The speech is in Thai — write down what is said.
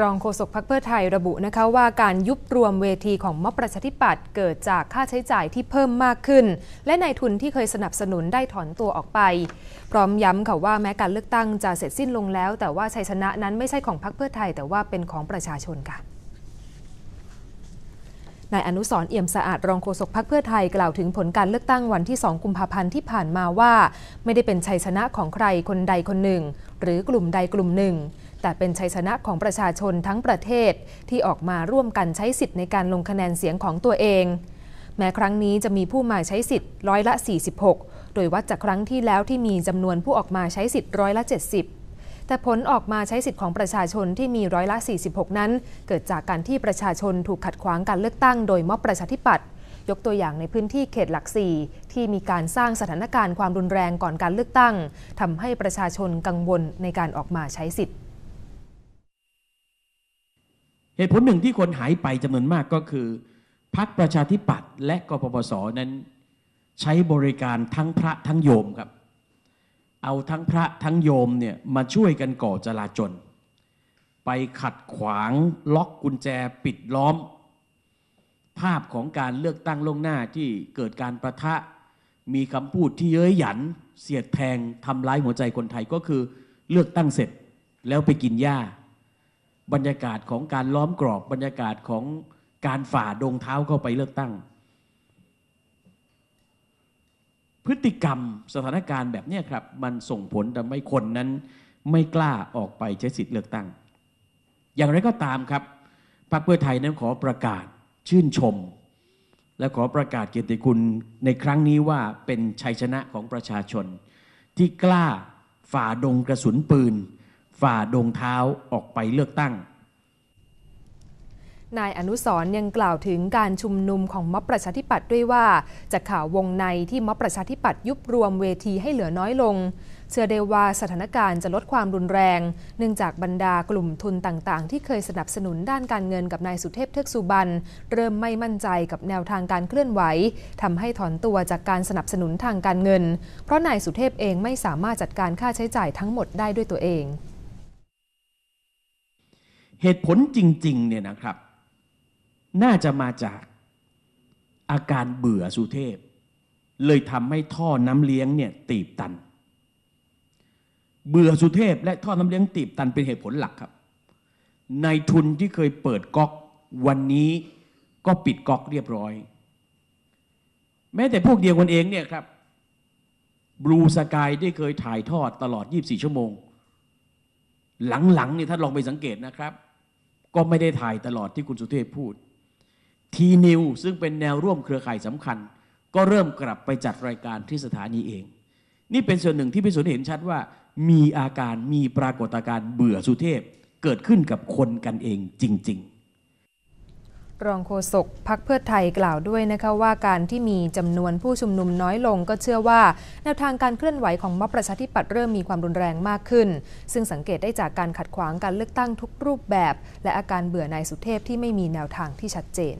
รองโฆษกพักเพื่อไทยระบุนะคะว่าการยุบรวมเวทีของม็อบประชาธิปัตย์เกิดจากค่าใช้จ่ายที่เพิ่มมากขึ้น และนายทุนที่เคยสนับสนุนได้ถอนตัวออกไป พร้อมย้ำค่ะว่าแม้การเลือกตั้งจะเสร็จสิ้นลงแล้ว แต่ว่าชัยชนะนั้นไม่ใช่ของพักเพื่อไทย แต่ว่าเป็นของประชาชนค่ะนายอนุสรเอี่ยมสะอาด รองโฆษกพักเพื่อไทยกล่าวถึงผลการเลือกตั้งวันที่ 2 กุมภาพันธ์ที่ผ่านมาว่า ไม่ได้เป็นชัยชนะของใครคนใดคนหนึ่ง หรือกลุ่มใดกลุ่มหนึ่ง แต่เป็นชัยชนะของประชาชนทั้งประเทศที่ออกมาร่วมกันใช้สิทธิ์ในการลงคะแนนเสียงของตัวเอง แม้ครั้งนี้จะมีผู้มาใช้สิทธิ์ร้อยละ 46 โดยวัดจากครั้งที่แล้วที่มีจำนวนผู้ออกมาใช้สิทธิ์ร้อยละ 70แต่ผลออกมาใช้สิทธิ์ของประชาชนที่มีร้อยละ46 นั้น เกิดจากการที่ประชาชนถูกขัดขวางการเลือกตั้งโดยม็อบประชาธิปัตย์ยกตัวอย่างในพื้นที่เขตหลักสี่ที่มีการสร้างสถานการณ์ความรุนแรงก่อนการเลือกตั้งทำให้ประชาชนกังวลในการออกมาใช้สิทธิ์เหตุผลหนึ่งที่คนหายไปจำนวนมากก็คือ พักประชาธิปัตย์และกปปสนั้น ใช้บริการทั้งพระทั้งโยมครับเอาทั้งพระทั้งโยมเนี่ยมาช่วยกันก่อจลาจลไปขัดขวางล็อกกุญแจปิดล้อม ภาพของการเลือกตั้งล่งหน้าที่เกิดการประทะ มีคำพูดที่เย้ยหยันเสียดแทงทำร้ายหัวใจคนไทยก็คือเลือกตั้งเสร็จแล้วไปกินหญ้า บรรยากาศของการล้อมกรอบบรรยากาศของการฝ่าดงเท้าเข้าไปเลือกตั้งพฤติกรรม สถานการณ์แบบนี้ครับ มันส่งผลทำให้คนนั้นไม่กล้าออกไปใช้สิทธิ์เลือกตั้ง อย่างไรก็ตามครับ พรรคเพื่อไทยนั้นขอประกาศชื่นชม และขอประกาศเกียรติคุณในครั้งนี้ว่าเป็นชัยชนะของประชาชน ที่กล้าฝ่าดงกระสุนปืน ฝ่าดงเท้าออกไปเลือกตั้งนายอนุสรยังกล่าวถึงการชุมนุมของม็อบประชาธิปัตย์ด้วยว่า จากข่าววงในที่ม็อบประชาธิปัตย์ยุบรวมเวทีให้เหลือน้อยลง เชื่อได้ว่าสถานการณ์จะลดความรุนแรง เนื่องจากบรรดากลุ่มทุนต่างๆที่เคยสนับสนุนด้านการเงินกับนายสุเทพเทือกสุบรรเริ่มไม่มั่นใจกับแนวทางการเคลื่อนไหว ทำให้ถอนตัวจากการสนับสนุนทางการเงิน เพราะนายสุเทพเองไม่สามารถจัดการค่าใช้จ่ายทั้งหมดได้ด้วยตัวเอง เหตุผลจริง ๆ เนี่ยนะครับน่าจะมาจากอาการเบื่อสุเทพ เลยทำให้ท่อน้ำเลี้ยงเนี่ยตีบตัน เบื่อสุเทพและท่อน้ำเลี้ยงตีบตันเป็นเหตุผลหลักครับ ในทุนที่เคยเปิดก๊อกวันนี้ ก็ปิดก๊อกเรียบร้อย แม้แต่พวกเดียวกันเองเนี่ยครับบลูสกายที่เคยถ่ายทอดตลอด 24 ชั่วโมง หลังๆเนี่ยถ้าลองไปสังเกตนะครับ ก็ไม่ได้ถ่ายตลอดที่คุณสุเทพพูดทีนิวซึ่งเป็นแนวร่วมเครือข่ายสำคัญ ก็เริ่มกลับไปจัดรายการที่สถานีเอง นี่เป็นส่วนหนึ่งที่พิสูจน์เห็นชัดว่า มีอาการมีปรากฏการณ์เบื่อสุเทพเกิดขึ้นกับคนกันเองจริง ๆ รองโฆษกพักเพื่อไทยกล่าวด้วยนะคะว่าการที่มีจำนวนผู้ชุมนุมน้อยลง ก็เชื่อว่า แนวทางการเคลื่อนไหวของม็อบประชาธิปัตย์เริ่มมีความรุนแรงมากขึ้น ซึ่งสังเกตได้จากการขัดขวางการเลือกตั้งทุกรูปแบบ และอาการเบื่อนายสุเทพที่ไม่มีแนวทางที่ชัดเจน